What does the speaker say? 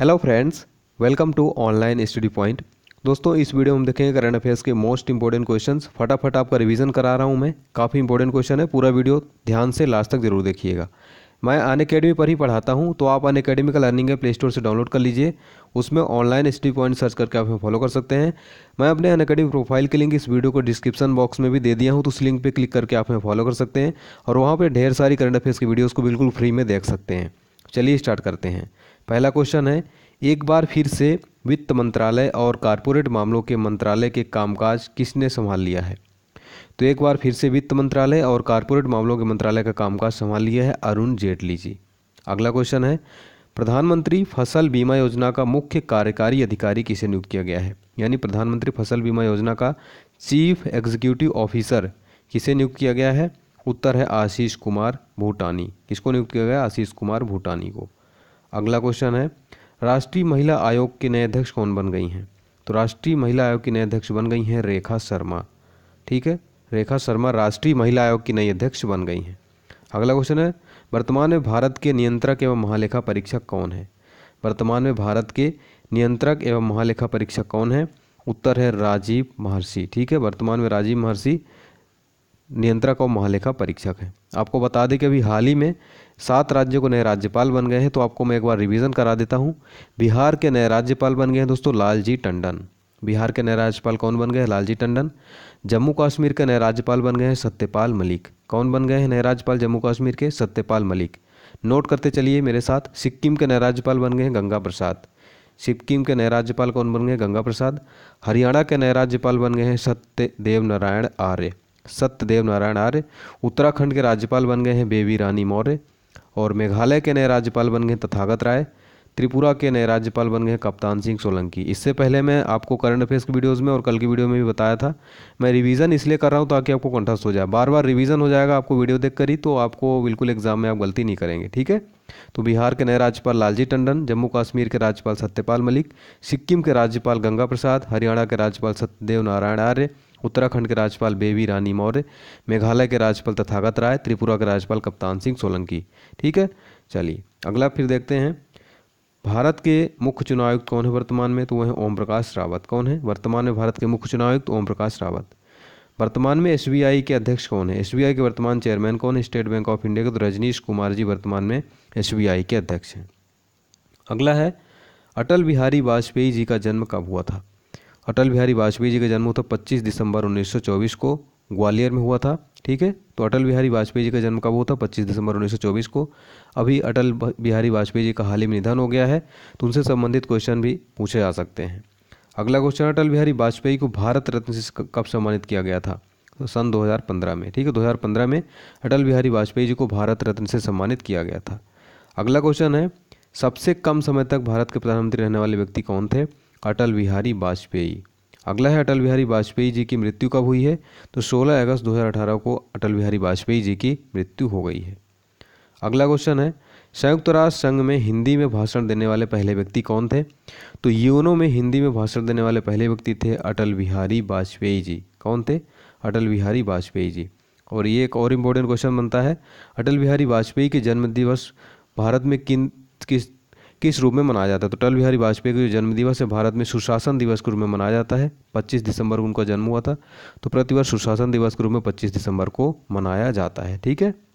hello friends welcome to online study point दोस्तों इस video में देखेंगे करंट अफेयर्स के मोस्ट इंपॉर्टेंट क्वेश्चंस फटाफट आपका रिवीजन करा रहा हूं मैं काफ़ी इंपॉर्टेंट क्वेश्चन है पूरा वीडियो ध्यान से लास्ट तक जरूर देखिएगा मैं अन अकेडमी पर ही पढ़ाता हूं तो आप अन अकेडमी का लर्निंग है प्ले स्टोर से डाउनलोड कर लीजिए उसमें ऑनलाइन स्टडी पॉइंट सर्च करके आप फॉलो कर सकते हैं मैं अपने अन अकेडमी प्रोफाइल की लिंक इस वीडियो को डिस्क्रिप्शन बॉक्स में भी दे दिया हूँ तो उस लिंक पर क्लिक करके आप फॉलो कर सकते हैं और वहाँ पर ढेर सारी करंट अफेयर्स की वीडियोज़ को बिल्कुल फ्री में देख सकते हैं चलिए स्टार्ट करते हैं पहला क्वेश्चन है एक बार फिर से वित्त मंत्रालय और कारपोरेट मामलों के मंत्रालय के कामकाज किसने संभाल लिया है तो एक बार फिर से वित्त मंत्रालय और कारपोरेट मामलों के मंत्रालय का कामकाज संभाल लिया है अरुण जेटली जी अगला क्वेश्चन है प्रधानमंत्री फसल बीमा योजना का मुख्य कार्यकारी अधिकारी किसे नियुक्त किया गया है यानी प्रधानमंत्री फसल बीमा योजना का चीफ एग्जीक्यूटिव ऑफिसर किसे नियुक्त किया गया है उत्तर है आशीष कुमार भूटानी किसको नियुक्त किया गया आशीष कुमार भूटानी को अगला क्वेश्चन है राष्ट्रीय महिला आयोग के नए अध्यक्ष कौन बन गई हैं तो राष्ट्रीय महिला आयोग की नए अध्यक्ष बन गई हैं रेखा शर्मा ठीक है रेखा शर्मा राष्ट्रीय महिला आयोग की नई अध्यक्ष बन गई हैं अगला क्वेश्चन है वर्तमान में भारत के नियंत्रक एवं महालेखा परीक्षक कौन है वर्तमान में भारत के नियंत्रक एवं महालेखा परीक्षक कौन है उत्तर है राजीव महर्षि ठीक है वर्तमान में राजीव महर्षि नियंत्रक और महालेखा परीक्षक हैं आपको बता दें कि अभी हाल ही में सात राज्यों के नए राज्यपाल बन गए हैं तो आपको मैं एक बार रिवीजन करा देता हूँ बिहार के नए राज्यपाल बन गए हैं दोस्तों लालजी टंडन बिहार के नए राज्यपाल कौन बन गए लालजी टंडन जम्मू कश्मीर के नए राज्यपाल बन गए हैं सत्यपाल मलिक कौन बन गए हैं नए राज्यपाल जम्मू कश्मीर के सत्यपाल मलिक नोट करते चलिए मेरे साथ सिक्किम के नए राज्यपाल बन गए हैं गंगा प्रसाद सिक्किम के नए राज्यपाल कौन बन गए गंगा प्रसाद हरियाणा के नए राज्यपाल बन गए हैं सत्य देव नारायण आर्य सत्यदेव नारायण आर्य उत्तराखंड के राज्यपाल बन गए हैं बेबी रानी मौर्य और मेघालय के नए राज्यपाल बन गए तथागत राय त्रिपुरा के नए राज्यपाल बन गए कप्तान सिंह सोलंकी इससे पहले मैं आपको करंट अफेयर्स की वीडियोज़ में और कल की वीडियो में भी बताया था मैं रिवीजन इसलिए कर रहा हूँ ताकि आपको कंठस्थ हो जाए बार बार रिवीजन हो जाएगा आपको वीडियो देख कर ही तो आपको बिल्कुल एग्जाम में आप गलती नहीं करेंगे ठीक है तो बिहार के नए राज्यपाल लालजी टंडन जम्मू कश्मीर के राज्यपाल सत्यपाल मलिक सिक्किम के राज्यपाल गंगा प्रसाद हरियाणा के राज्यपाल सत्यदेव नारायण आर्य उत्तराखंड के राज्यपाल बेबी रानी मौर्य मेघालय के राज्यपाल तथागत राय त्रिपुरा के राज्यपाल कप्तान सिंह सोलंकी ठीक है चलिए अगला फिर देखते हैं भारत के मुख्य चुनाव आयुक्त कौन है वर्तमान में तो वह ओम प्रकाश रावत कौन है वर्तमान में भारत के मुख्य चुनाव आयुक्त ओम प्रकाश रावत वर्तमान में एस के अध्यक्ष कौन है एस के वर्तमान चेयरमैन कौन है स्टेट बैंक ऑफ इंडिया के तो रजनीश कुमार जी वर्तमान में एस के अध्यक्ष हैं अगला है अटल बिहारी वाजपेयी जी का जन्म कब हुआ था अटल बिहारी वाजपेयी जी का जन्म होता तो पच्चीस दिसंबर उन्नीस को ग्वालियर में हुआ था ठीक है तो अटल बिहारी वाजपेयी जी का जन्म कब होता पच्चीस दिसंबर 1924 को अभी अटल बिहारी वाजपेयी जी का हाल ही में निधन हो गया है तो उनसे संबंधित क्वेश्चन भी पूछे जा सकते हैं अगला क्वेश्चन अटल बिहारी वाजपेयी को भारत रत्न से कब सम्मानित किया गया था तो सन 2015 में ठीक है 2015 में अटल बिहारी वाजपेयी जी को भारत रत्न से सम्मानित किया गया था अगला क्वेश्चन है सबसे कम समय तक भारत के प्रधानमंत्री रहने वाले व्यक्ति कौन थे अटल बिहारी वाजपेयी अगला है अटल बिहारी वाजपेयी जी की मृत्यु कब हुई है तो 16 अगस्त 2018 को अटल बिहारी वाजपेयी जी की मृत्यु हो गई है अगला क्वेश्चन है संयुक्त राष्ट्र संघ में हिंदी में भाषण देने वाले पहले व्यक्ति कौन थे तो यूनो में हिंदी में भाषण देने वाले पहले व्यक्ति थे अटल बिहारी वाजपेयी जी कौन थे अटल बिहारी वाजपेयी जी और ये एक और इम्पोर्टेंट क्वेश्चन बनता है अटल बिहारी वाजपेयी के जन्म दिवस भारत में किन किस किस रूप में मनाया जाता है तो अटल बिहारी वाजपेयी का जो जन्मदिवस है भारत में सुशासन दिवस के रूप में मनाया जाता है 25 दिसंबर को उनका जन्म हुआ था तो प्रतिवर्ष सुशासन दिवस के रूप में 25 दिसंबर को मनाया जाता है ठीक है